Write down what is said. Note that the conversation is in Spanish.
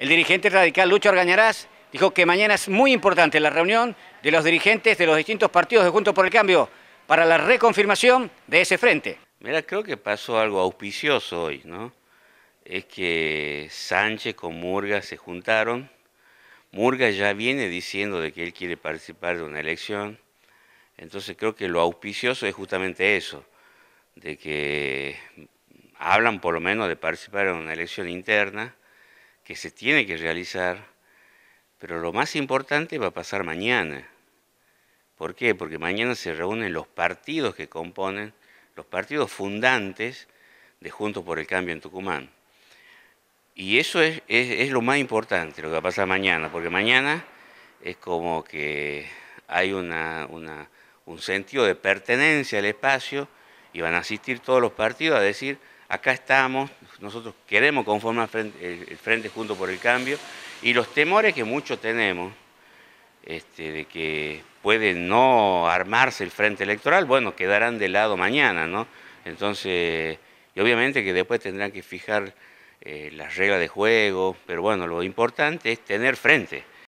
El dirigente radical Lucho Argañarás dijo que mañana es muy importante la reunión de los dirigentes de los distintos partidos de Juntos por el Cambio para la reconfirmación de ese frente. Mira, creo que pasó algo auspicioso hoy, ¿no? Es que Sánchez con Murga se juntaron. Murga ya viene diciendo de que él quiere participar de una elección. Entonces creo que lo auspicioso es justamente eso, de que hablan por lo menos de participar en una elección interna que se tiene que realizar, pero lo más importante va a pasar mañana. ¿Por qué? Porque mañana se reúnen los partidos que componen, los partidos fundantes de Juntos por el Cambio en Tucumán. Y eso es, lo más importante, lo que va a pasar mañana, porque mañana es como que hay una, un sentido de pertenencia al espacio y van a asistir todos los partidos a decir, acá estamos, nosotros queremos conformar el Frente Junto por el Cambio y los temores que muchos tenemos este, de que puede no armarse el Frente Electoral, bueno, quedarán de lado mañana, ¿no? Entonces, y obviamente que después tendrán que fijar eh, las reglas de juego, pero bueno, lo importante es tener frente.